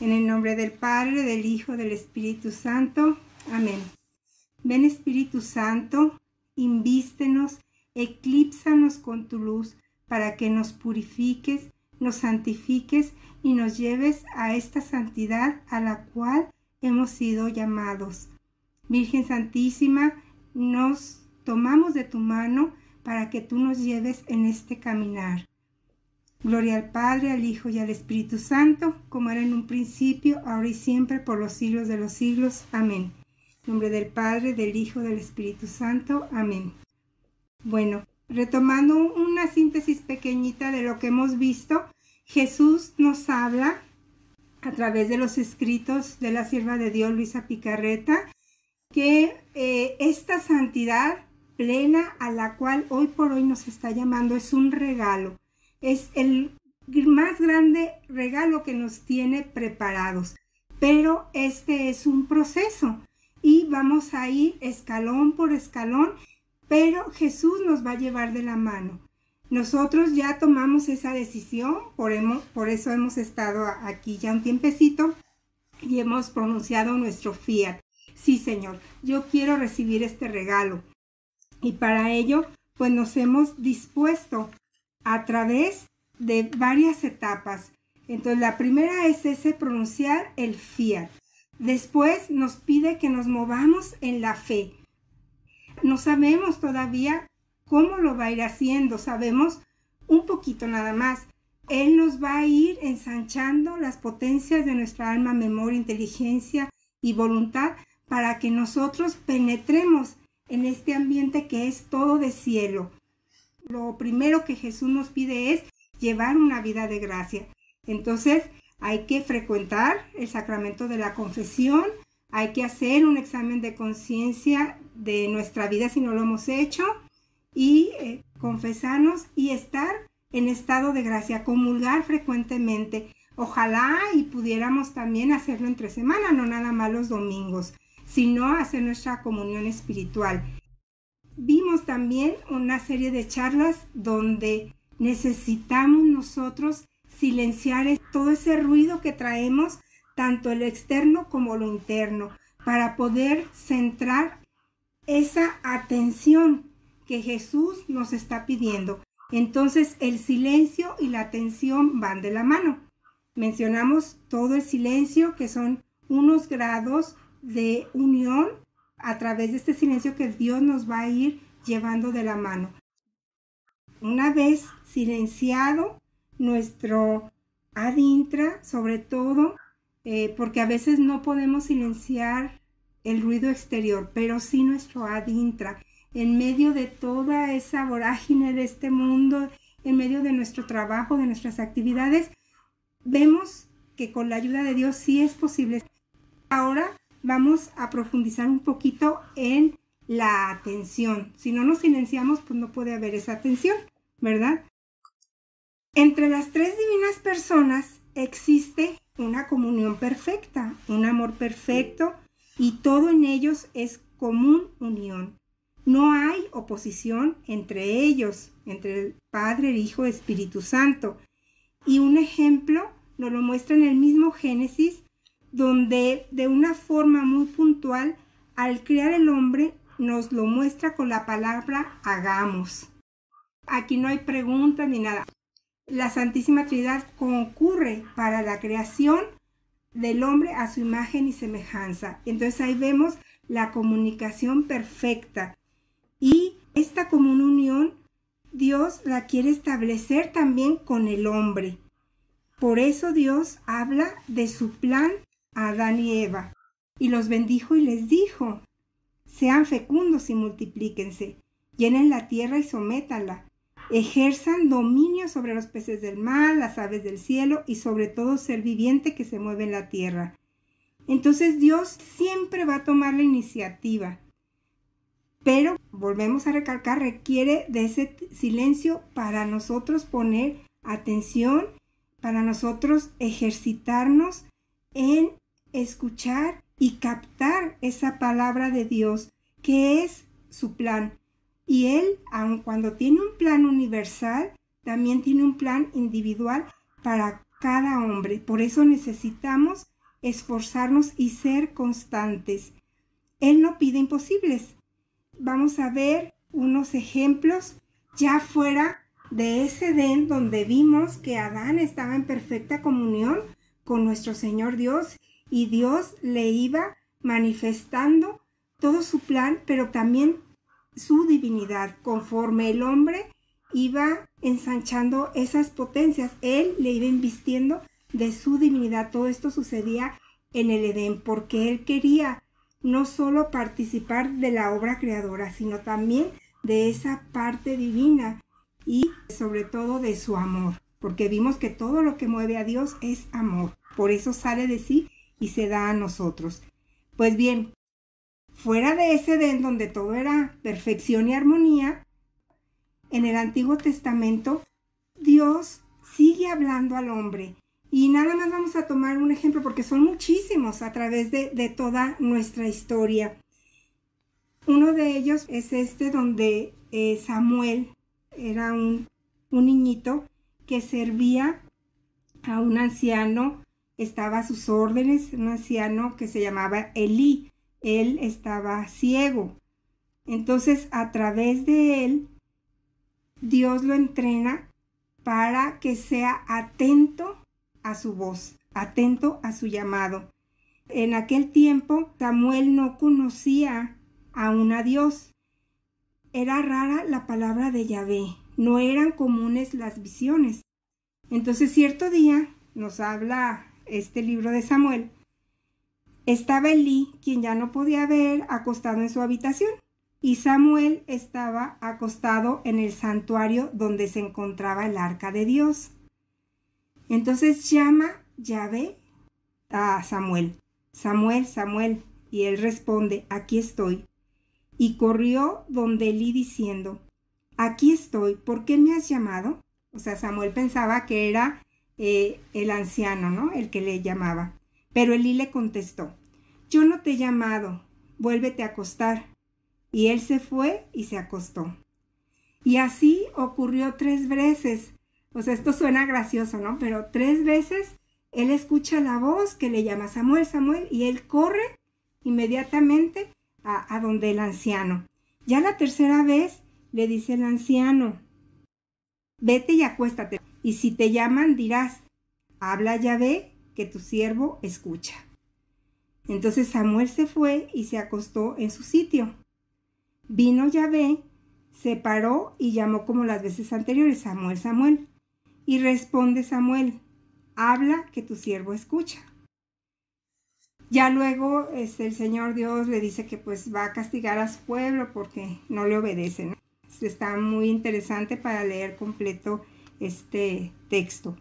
En el nombre del Padre, del Hijo, del Espíritu Santo. Amén. Ven Espíritu Santo, invístenos, eclípsanos con tu luz, para que nos purifiques, nos santifiques y nos lleves a esta santidad a la cual hemos sido llamados. Virgen Santísima, nos tomamos de tu mano para que tú nos lleves en este caminar. Gloria al Padre, al Hijo y al Espíritu Santo, como era en un principio, ahora y siempre, por los siglos de los siglos. Amén. En nombre del Padre, del Hijo, del Espíritu Santo. Amén. Bueno, retomando una síntesis pequeñita de lo que hemos visto, Jesús nos habla a través de los escritos de la sierva de Dios Luisa Picarreta, que eh, esta santidad plena a la cual hoy por hoy nos está llamando es un regalo es el más grande regalo que nos tiene preparados. Pero este es un proceso y vamos a ir escalón por escalón, pero Jesús nos va a llevar de la mano. Nosotros ya tomamos esa decisión, por, eso hemos estado aquí ya un tiempecito y hemos pronunciado nuestro fiat. Sí, Señor, yo quiero recibir este regalo. Y para ello, pues nos hemos dispuesto a través de varias etapas. Entonces, la primera es ese pronunciar el fiat. Después nos pide que nos movamos en la fe. No sabemos todavía cómo lo va a ir haciendo, sabemos un poquito nada más. Él nos va a ir ensanchando las potencias de nuestra alma, memoria, inteligencia y voluntad para que nosotros penetremos en este ambiente que es todo de cielo lo primero que Jesús nos pide es llevar una vida de gracia. Entonces, hay que frecuentar el sacramento de la confesión, hay que hacer un examen de conciencia de nuestra vida si no lo hemos hecho y eh, confesarnos y estar en estado de gracia, comulgar frecuentemente. Ojalá y pudiéramos también hacerlo entre semana, no nada más los domingos, sino hacer nuestra comunión espiritual vimos también una serie de charlas donde necesitamos nosotros silenciar todo ese ruido que traemos, tanto el externo como lo interno, para poder centrar esa atención que Jesús nos está pidiendo. Entonces el silencio y la atención van de la mano. Mencionamos todo el silencio, que son unos grados de unión a través de este silencio que Dios nos va a ir llevando de la mano. Una vez silenciado nuestro adintra, sobre todo, eh, porque a veces no podemos silenciar el ruido exterior, pero sí nuestro adintra, en medio de toda esa vorágine de este mundo, en medio de nuestro trabajo, de nuestras actividades, vemos que con la ayuda de Dios sí es posible. Ahora vamos a profundizar un poquito en la atención. Si no nos silenciamos, pues no puede haber esa atención, ¿verdad? Entre las tres divinas personas existe una comunión perfecta, un amor perfecto y todo en ellos es común unión. No hay oposición entre ellos, entre el Padre, el Hijo, Espíritu Santo. Y un ejemplo nos lo muestra en el mismo Génesis donde de una forma muy puntual, al crear el hombre, nos lo muestra con la palabra hagamos. Aquí no hay preguntas ni nada. La Santísima Trinidad concurre para la creación del hombre a su imagen y semejanza. Entonces ahí vemos la comunicación perfecta. Y esta común unión Dios la quiere establecer también con el hombre. Por eso Dios habla de su plan a Adán y Eva, y los bendijo y les dijo, sean fecundos y multiplíquense, llenen la tierra y sométanla, ejerzan dominio sobre los peces del mar, las aves del cielo y sobre todo ser viviente que se mueve en la tierra. Entonces Dios siempre va a tomar la iniciativa, pero volvemos a recalcar, requiere de ese silencio para nosotros poner atención, para nosotros ejercitarnos, en escuchar y captar esa palabra de Dios, que es su plan. Y Él, aun cuando tiene un plan universal, también tiene un plan individual para cada hombre. Por eso necesitamos esforzarnos y ser constantes. Él no pide imposibles. Vamos a ver unos ejemplos ya fuera de ese den donde vimos que Adán estaba en perfecta comunión con nuestro Señor Dios y Dios le iba manifestando todo su plan, pero también su divinidad, conforme el hombre iba ensanchando esas potencias, él le iba invistiendo de su divinidad. Todo esto sucedía en el Edén, porque él quería no solo participar de la obra creadora, sino también de esa parte divina y sobre todo de su amor, porque vimos que todo lo que mueve a Dios es amor por eso sale de sí y se da a nosotros. Pues bien, fuera de ese den donde todo era perfección y armonía, en el Antiguo Testamento Dios sigue hablando al hombre. Y nada más vamos a tomar un ejemplo porque son muchísimos a través de, toda nuestra historia. Uno de ellos es este donde eh, Samuel era un, un niñito que servía a un anciano estaba a sus órdenes un anciano que se llamaba Elí. Él estaba ciego. Entonces, a través de él, Dios lo entrena para que sea atento a su voz, atento a su llamado. En aquel tiempo, Samuel no conocía aún a Dios. Era rara la palabra de Yahvé, no eran comunes las visiones. Entonces, cierto día nos habla este libro de Samuel, estaba Elí, quien ya no podía ver, acostado en su habitación, y Samuel estaba acostado en el santuario donde se encontraba el arca de Dios. Entonces llama Yahvé a Samuel, Samuel, Samuel, y él responde, aquí estoy. Y corrió donde Elí diciendo, aquí estoy, ¿por qué me has llamado? O sea, Samuel pensaba que era eh, el anciano, ¿no? El que le llamaba. Pero Elí le contestó, yo no te he llamado, vuélvete a acostar. Y él se fue y se acostó. Y así ocurrió tres veces. O sea, esto suena gracioso, ¿no? Pero tres veces él escucha la voz que le llama Samuel, Samuel, y él corre inmediatamente a donde el anciano. Ya la tercera vez le dice el anciano, vete y acuéstate y si te llaman dirás, habla Yahvé, que tu siervo escucha. Entonces Samuel se fue y se acostó en su sitio. Vino Yahvé, se paró y llamó como las veces anteriores, Samuel, Samuel. Y responde Samuel, habla que tu siervo escucha. Ya luego este, el Señor Dios le dice que pues va a castigar a su pueblo porque no le obedecen. Está muy interesante para leer completo este texto.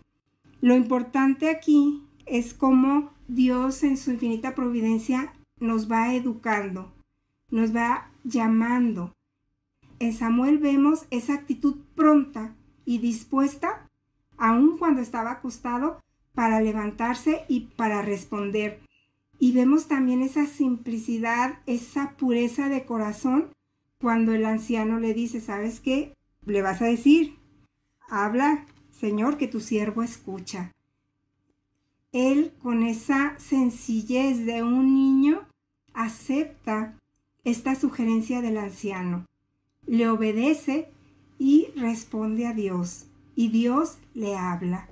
Lo importante aquí es cómo Dios en su infinita providencia nos va educando, nos va llamando. En Samuel vemos esa actitud pronta y dispuesta, aun cuando estaba acostado, para levantarse y para responder. Y vemos también esa simplicidad, esa pureza de corazón cuando el anciano le dice, ¿sabes qué? Le vas a decir, Habla, Señor, que tu siervo escucha. Él, con esa sencillez de un niño, acepta esta sugerencia del anciano, le obedece y responde a Dios, y Dios le habla.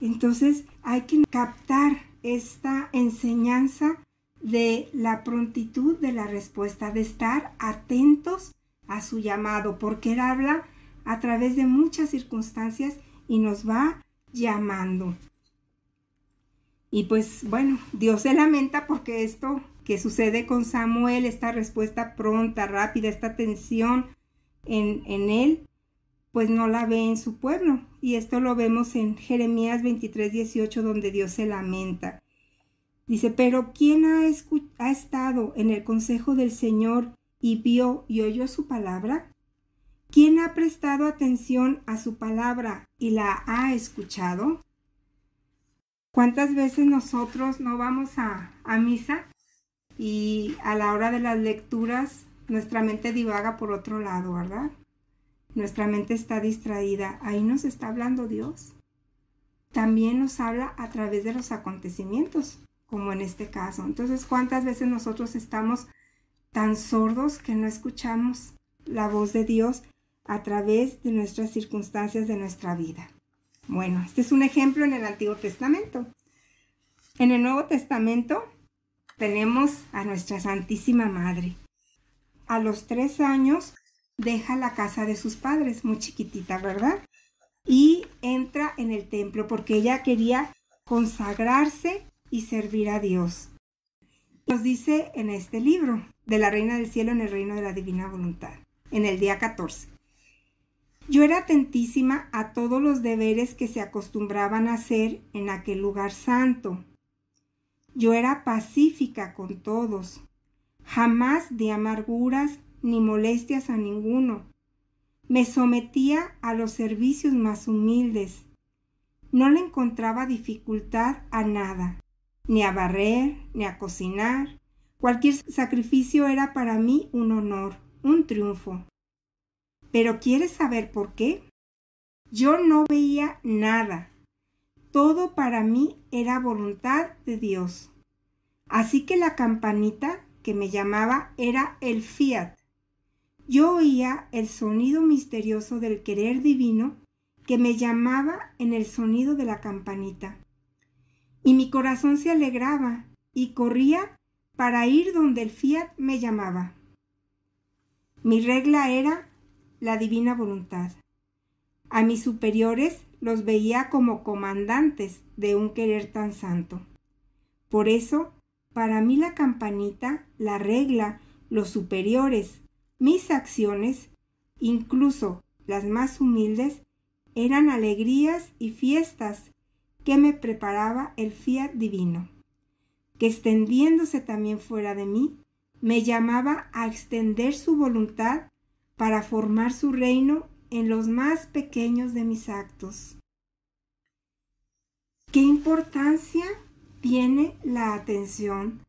Entonces hay que captar esta enseñanza de la prontitud de la respuesta, de estar atentos a su llamado, porque Él habla a través de muchas circunstancias y nos va llamando. Y pues bueno, Dios se lamenta porque esto que sucede con Samuel, esta respuesta pronta, rápida, esta tensión en, en él, pues no la ve en su pueblo. Y esto lo vemos en Jeremías 23, 18, donde Dios se lamenta. Dice, pero ¿quién ha, ha estado en el consejo del Señor y vio y oyó su palabra? ¿Quién ha prestado atención a su palabra y la ha escuchado? ¿Cuántas veces nosotros no vamos a, misa y a la hora de las lecturas nuestra mente divaga por otro lado, ¿verdad? Nuestra mente está distraída. Ahí nos está hablando Dios. También nos habla a través de los acontecimientos, como en este caso. Entonces, ¿cuántas veces nosotros estamos tan sordos que no escuchamos la voz de Dios a través de nuestras circunstancias de nuestra vida. Bueno, este es un ejemplo en el Antiguo Testamento. En el Nuevo Testamento tenemos a nuestra Santísima Madre. A los tres años deja la casa de sus padres, muy chiquitita, ¿verdad? Y entra en el templo porque ella quería consagrarse y servir a Dios. Nos dice en este libro de la Reina del Cielo en el Reino de la Divina Voluntad, en el día 14. Yo era atentísima a todos los deberes que se acostumbraban a hacer en aquel lugar santo. Yo era pacífica con todos. Jamás de amarguras ni molestias a ninguno. Me sometía a los servicios más humildes. No le encontraba dificultad a nada, ni a barrer, ni a cocinar. Cualquier sacrificio era para mí un honor, un triunfo. Pero ¿quieres saber por qué? Yo no veía nada. Todo para mí era voluntad de Dios. Así que la campanita que me llamaba era el fiat. Yo oía el sonido misterioso del querer divino que me llamaba en el sonido de la campanita. Y mi corazón se alegraba y corría para ir donde el fiat me llamaba. Mi regla era la divina voluntad. A mis superiores los veía como comandantes de un querer tan santo. Por eso, para mí la campanita, la regla, los superiores, mis acciones, incluso las más humildes, eran alegrías y fiestas que me preparaba el fiat divino, que extendiéndose también fuera de mí, me llamaba a extender su voluntad para formar su reino en los más pequeños de mis actos. ¿Qué importancia tiene la atención?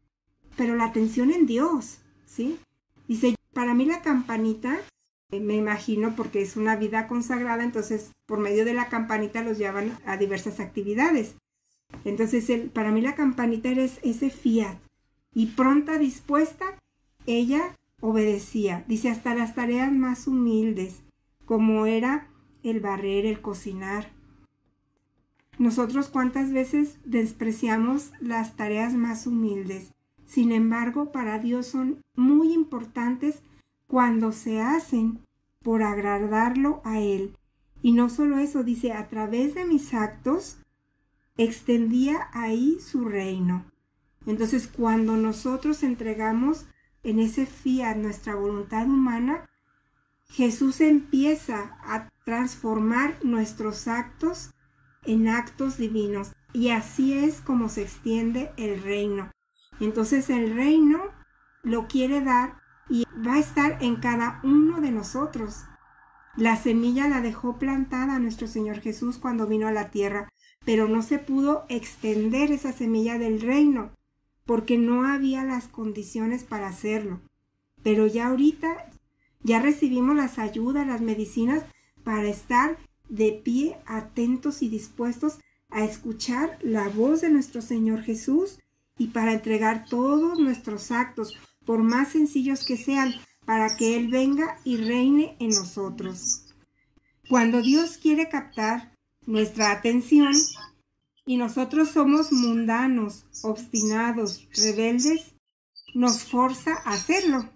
Pero la atención en Dios, ¿sí? Dice, para mí la campanita, eh, me imagino porque es una vida consagrada, entonces por medio de la campanita los llevan a diversas actividades. Entonces, para mí la campanita es ese fiat y pronta, dispuesta, ella obedecía, dice, hasta las tareas más humildes, como era el barrer, el cocinar. Nosotros cuántas veces despreciamos las tareas más humildes. Sin embargo, para Dios son muy importantes cuando se hacen por agradarlo a Él. Y no solo eso, dice, a través de mis actos extendía ahí su reino. Entonces, cuando nosotros entregamos en ese fiat, nuestra voluntad humana, Jesús empieza a transformar nuestros actos en actos divinos. Y así es como se extiende el reino. Entonces el reino lo quiere dar y va a estar en cada uno de nosotros. La semilla la dejó plantada nuestro Señor Jesús cuando vino a la tierra, pero no se pudo extender esa semilla del reino porque no había las condiciones para hacerlo. Pero ya ahorita ya recibimos las ayudas, las medicinas para estar de pie, atentos y dispuestos a escuchar la voz de nuestro Señor Jesús y para entregar todos nuestros actos, por más sencillos que sean, para que Él venga y reine en nosotros. Cuando Dios quiere captar nuestra atención, y nosotros somos mundanos, obstinados, rebeldes, nos forza a hacerlo.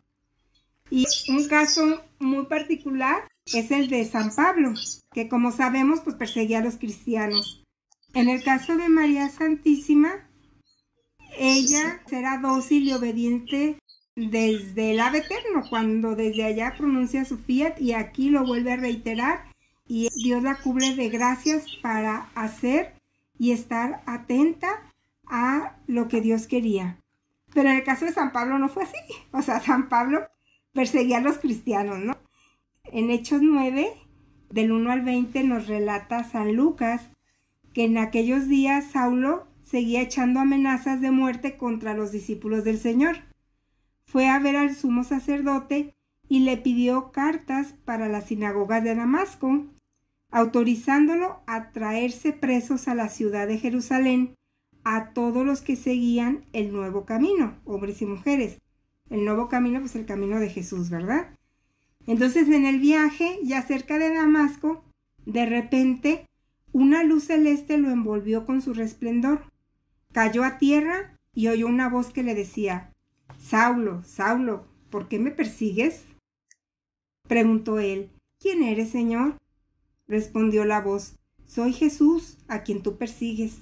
Y un caso muy particular es el de San Pablo, que como sabemos pues perseguía a los cristianos. En el caso de María Santísima, ella será dócil y obediente desde el Ave Eterno, cuando desde allá pronuncia su fiat y aquí lo vuelve a reiterar y Dios la cubre de gracias para hacer y estar atenta a lo que Dios quería. Pero en el caso de San Pablo no fue así. O sea, San Pablo perseguía a los cristianos, ¿no? En Hechos 9, del 1 al 20, nos relata San Lucas que en aquellos días Saulo seguía echando amenazas de muerte contra los discípulos del Señor. Fue a ver al sumo sacerdote y le pidió cartas para las sinagogas de Damasco, autorizándolo a traerse presos a la ciudad de Jerusalén a todos los que seguían el nuevo camino, hombres y mujeres. El nuevo camino, pues el camino de Jesús, ¿verdad? Entonces en el viaje, ya cerca de Damasco, de repente una luz celeste lo envolvió con su resplendor. Cayó a tierra y oyó una voz que le decía, Saulo, Saulo, ¿por qué me persigues? Preguntó él, ¿quién eres, Señor? respondió la voz, soy Jesús a quien tú persigues.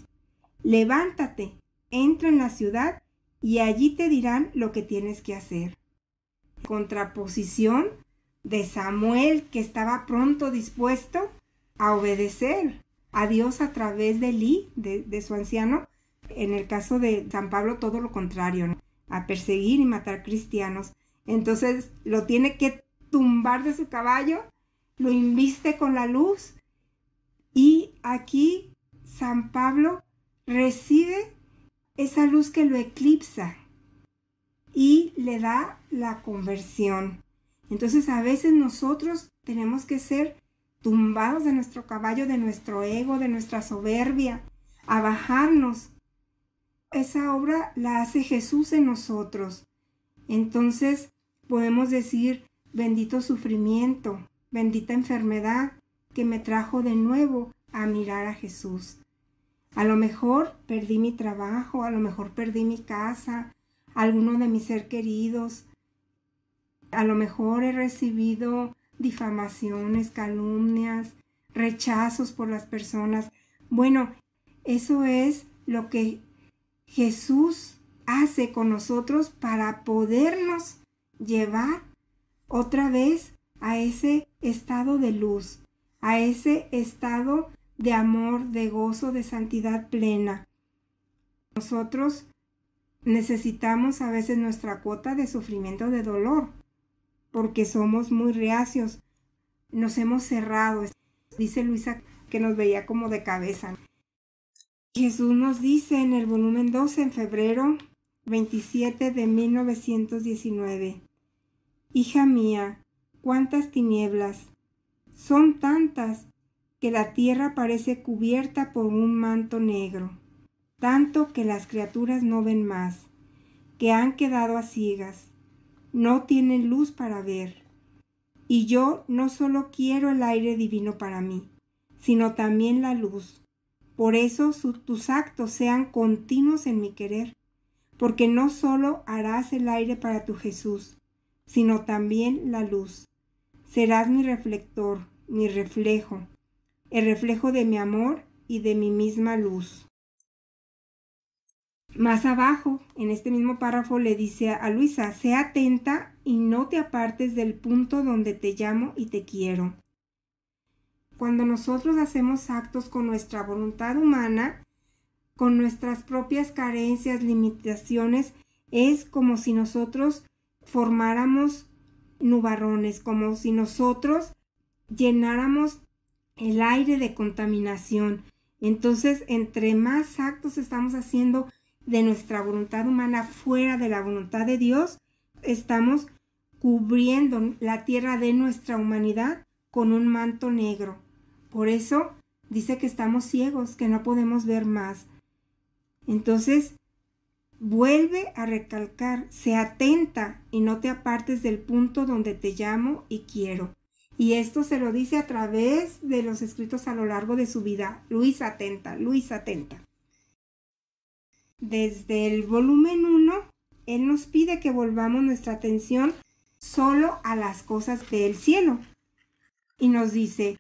Levántate, entra en la ciudad y allí te dirán lo que tienes que hacer. Contraposición de Samuel que estaba pronto dispuesto a obedecer a Dios a través de Li de, su anciano. En el caso de San Pablo, todo lo contrario, a perseguir y matar cristianos. Entonces lo tiene que tumbar de su caballo lo inviste con la luz y aquí San Pablo recibe esa luz que lo eclipsa y le da la conversión. Entonces a veces nosotros tenemos que ser tumbados de nuestro caballo, de nuestro ego, de nuestra soberbia, a bajarnos. Esa obra la hace Jesús en nosotros. Entonces podemos decir, bendito sufrimiento, bendita enfermedad que me trajo de nuevo a mirar a Jesús. A lo mejor perdí mi trabajo, a lo mejor perdí mi casa, alguno de mis ser queridos, a lo mejor he recibido difamaciones, calumnias, rechazos por las personas. Bueno, eso es lo que Jesús hace con nosotros para podernos llevar otra vez a ese estado de luz, a ese estado de amor, de gozo, de santidad plena. Nosotros necesitamos a veces nuestra cuota de sufrimiento, de dolor, porque somos muy reacios, nos hemos cerrado. Dice Luisa que nos veía como de cabeza. Jesús nos dice en el volumen 12, en febrero 27 de 1919, Hija mía, cuántas tinieblas. Son tantas que la tierra parece cubierta por un manto negro, tanto que las criaturas no ven más, que han quedado a ciegas, no tienen luz para ver. Y yo no solo quiero el aire divino para mí, sino también la luz. Por eso tus actos sean continuos en mi querer, porque no solo harás el aire para tu Jesús, sino también la luz. Serás mi reflector, mi reflejo, el reflejo de mi amor y de mi misma luz. Más abajo, en este mismo párrafo, le dice a Luisa, sea atenta y no te apartes del punto donde te llamo y te quiero. Cuando nosotros hacemos actos con nuestra voluntad humana, con nuestras propias carencias, limitaciones, es como si nosotros formáramos nubarrones, como si nosotros llenáramos el aire de contaminación. Entonces, entre más actos estamos haciendo de nuestra voluntad humana fuera de la voluntad de Dios, estamos cubriendo la tierra de nuestra humanidad con un manto negro. Por eso dice que estamos ciegos, que no podemos ver más. Entonces, Vuelve a recalcar, se atenta y no te apartes del punto donde te llamo y quiero. Y esto se lo dice a través de los escritos a lo largo de su vida. Luis atenta, Luis atenta. Desde el volumen 1, Él nos pide que volvamos nuestra atención solo a las cosas del cielo. Y nos dice,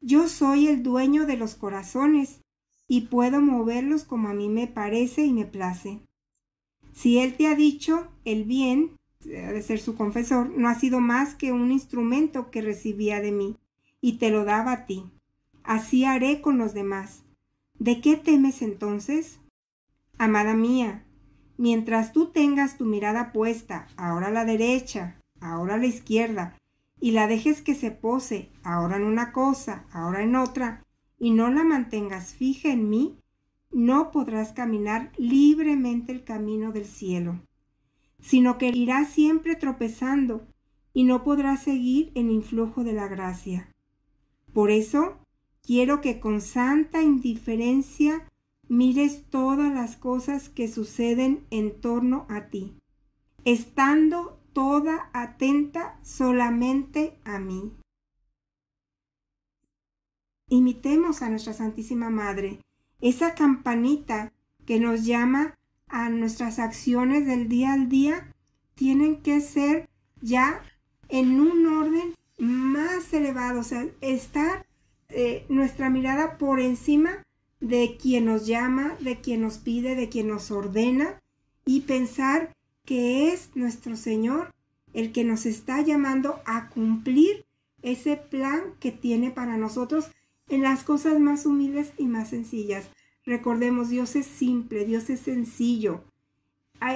yo soy el dueño de los corazones y puedo moverlos como a mí me parece y me place. Si él te ha dicho el bien, de ser su confesor, no ha sido más que un instrumento que recibía de mí, y te lo daba a ti. Así haré con los demás. ¿De qué temes entonces? Amada mía, mientras tú tengas tu mirada puesta, ahora a la derecha, ahora a la izquierda, y la dejes que se pose, ahora en una cosa, ahora en otra, y no la mantengas fija en mí, no podrás caminar libremente el camino del cielo, sino que irás siempre tropezando y no podrás seguir en influjo de la gracia. Por eso, quiero que con santa indiferencia mires todas las cosas que suceden en torno a ti, estando toda atenta solamente a mí. Imitemos a nuestra Santísima Madre, esa campanita que nos llama a nuestras acciones del día al día, tienen que ser ya en un orden más elevado, o sea, estar eh, nuestra mirada por encima de quien nos llama, de quien nos pide, de quien nos ordena y pensar que es nuestro Señor el que nos está llamando a cumplir ese plan que tiene para nosotros en las cosas más humildes y más sencillas. Recordemos, Dios es simple, Dios es sencillo.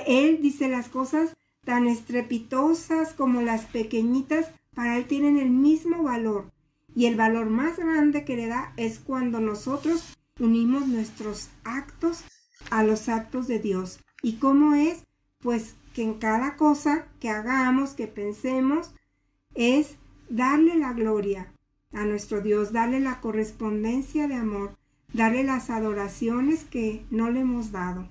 él dice las cosas tan estrepitosas como las pequeñitas, para Él tienen el mismo valor. Y el valor más grande que le da es cuando nosotros unimos nuestros actos a los actos de Dios. ¿Y cómo es? Pues que en cada cosa que hagamos, que pensemos, es darle la gloria, a nuestro Dios, dale la correspondencia de amor, dale las adoraciones que no le hemos dado.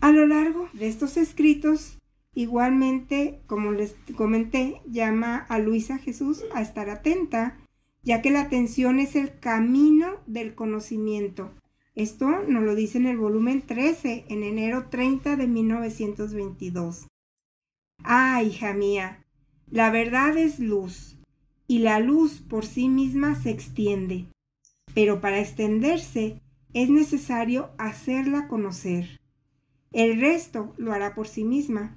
A lo largo de estos escritos, igualmente, como les comenté, llama a Luisa Jesús a estar atenta, ya que la atención es el camino del conocimiento. Esto nos lo dice en el volumen 13, en enero 30 de 1922. Ah, hija mía, la verdad es luz, y la luz por sí misma se extiende, pero para extenderse es necesario hacerla conocer. El resto lo hará por sí misma.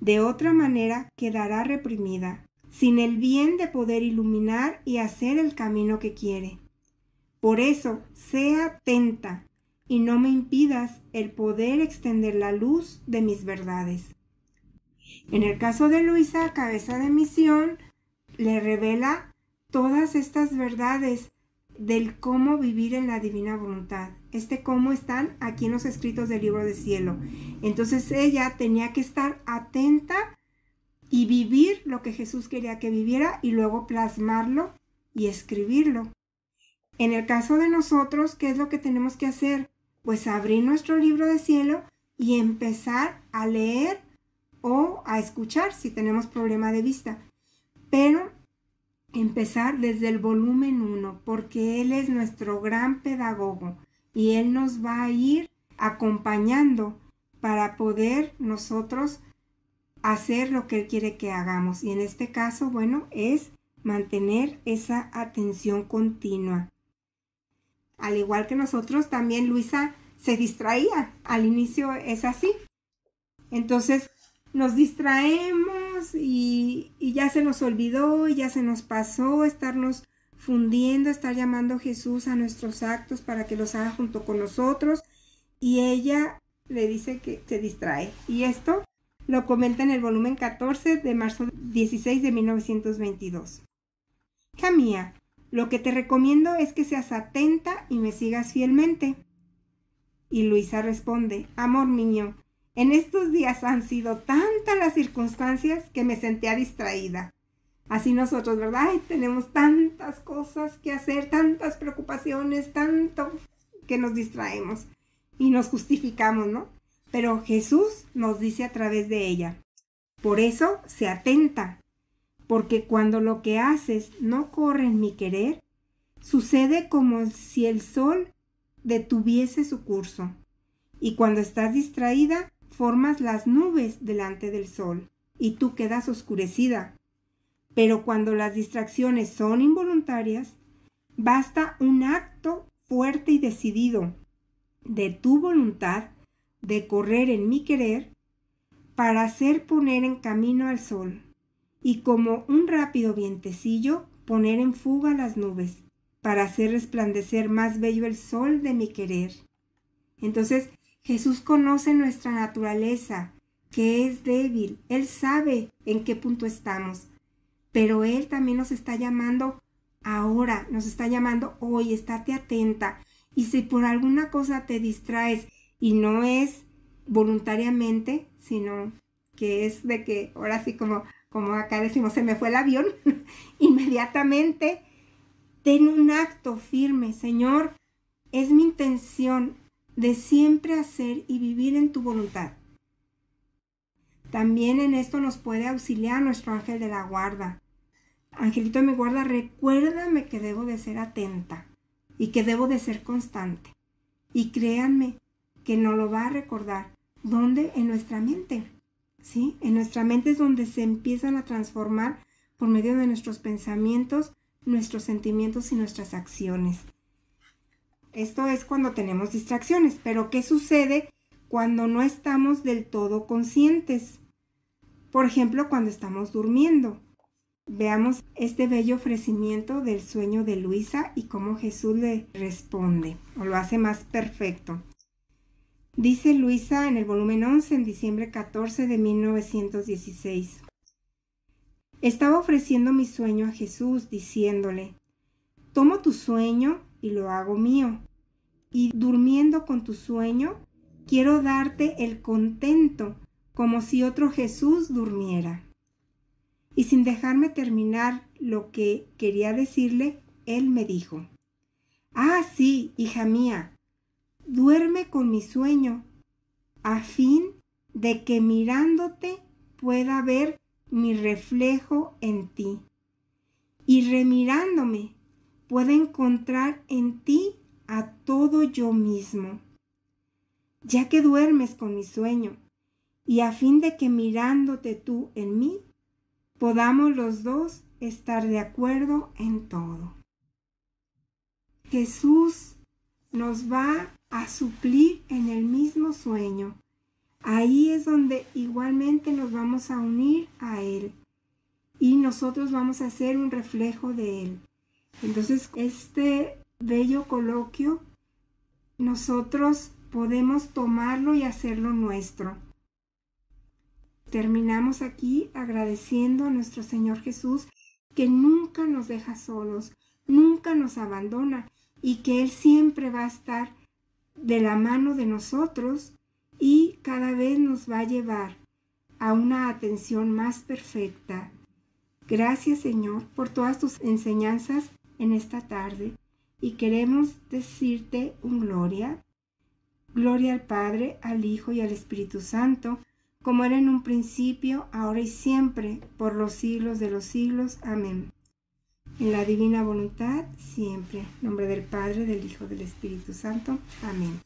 De otra manera quedará reprimida, sin el bien de poder iluminar y hacer el camino que quiere. Por eso, sea atenta y no me impidas el poder extender la luz de mis verdades. En el caso de Luisa, cabeza de misión, le revela todas estas verdades del cómo vivir en la divina voluntad. Este cómo están aquí en los escritos del libro de cielo. Entonces ella tenía que estar atenta y vivir lo que Jesús quería que viviera y luego plasmarlo y escribirlo. En el caso de nosotros, ¿qué es lo que tenemos que hacer? Pues abrir nuestro libro de cielo y empezar a leer o a escuchar si tenemos problema de vista pero empezar desde el volumen 1, porque Él es nuestro gran pedagogo y Él nos va a ir acompañando para poder nosotros hacer lo que Él quiere que hagamos. Y en este caso, bueno, es mantener esa atención continua. Al igual que nosotros, también Luisa se distraía. Al inicio es así. Entonces, nos distraemos y, ya se nos olvidó, y ya se nos pasó estarnos fundiendo, estar llamando a Jesús a nuestros actos para que los haga junto con nosotros. Y ella le dice que se distrae. Y esto lo comenta en el volumen 14 de marzo 16 de 1922. mía, lo que te recomiendo es que seas atenta y me sigas fielmente. Y Luisa responde, amor mío en estos días han sido tantas las circunstancias que me sentía distraída. Así nosotros, ¿verdad? tenemos tantas cosas que hacer, tantas preocupaciones, tanto que nos distraemos y nos justificamos, ¿no? Pero Jesús nos dice a través de ella. Por eso se atenta, porque cuando lo que haces no corre en mi querer, sucede como si el sol detuviese su curso. Y cuando estás distraída, formas las nubes delante del sol y tú quedas oscurecida. Pero cuando las distracciones son involuntarias, basta un acto fuerte y decidido de tu voluntad de correr en mi querer para hacer poner en camino al sol y como un rápido vientecillo poner en fuga las nubes para hacer resplandecer más bello el sol de mi querer. Entonces, Jesús conoce nuestra naturaleza, que es débil. Él sabe en qué punto estamos. Pero Él también nos está llamando ahora, nos está llamando hoy, estate atenta. Y si por alguna cosa te distraes y no es voluntariamente, sino que es de que ahora sí como, como acá decimos, se me fue el avión, inmediatamente ten un acto firme, Señor, es mi intención de siempre hacer y vivir en tu voluntad. También en esto nos puede auxiliar nuestro ángel de la guarda. Angelito de mi guarda, recuérdame que debo de ser atenta y que debo de ser constante. Y créanme que no lo va a recordar. ¿Dónde? En nuestra mente. ¿Sí? En nuestra mente es donde se empiezan a transformar por medio de nuestros pensamientos, nuestros sentimientos y nuestras acciones. Esto es cuando tenemos distracciones, pero ¿qué sucede cuando no estamos del todo conscientes? Por ejemplo, cuando estamos durmiendo. Veamos este bello ofrecimiento del sueño de Luisa y cómo Jesús le responde o lo hace más perfecto. Dice Luisa en el volumen 11 en diciembre 14 de 1916. Estaba ofreciendo mi sueño a Jesús diciéndole, tomo tu sueño y lo hago mío. Y durmiendo con tu sueño, quiero darte el contento como si otro Jesús durmiera. Y sin dejarme terminar lo que quería decirle, él me dijo, Ah, sí, hija mía, duerme con mi sueño, a fin de que mirándote pueda ver mi reflejo en ti. Y remirándome, pueda encontrar en ti a todo yo mismo, ya que duermes con mi sueño, y a fin de que mirándote tú en mí, podamos los dos estar de acuerdo en todo. Jesús nos va a suplir en el mismo sueño. Ahí es donde igualmente nos vamos a unir a Él y nosotros vamos a ser un reflejo de Él. Entonces, este bello coloquio, nosotros podemos tomarlo y hacerlo nuestro. Terminamos aquí agradeciendo a nuestro Señor Jesús que nunca nos deja solos, nunca nos abandona y que Él siempre va a estar de la mano de nosotros y cada vez nos va a llevar a una atención más perfecta. Gracias Señor por todas tus enseñanzas en esta tarde y queremos decirte un gloria. Gloria al Padre, al Hijo y al Espíritu Santo, como era en un principio, ahora y siempre, por los siglos de los siglos. Amén. En la divina voluntad, siempre. En nombre del Padre, del Hijo, del Espíritu Santo. Amén.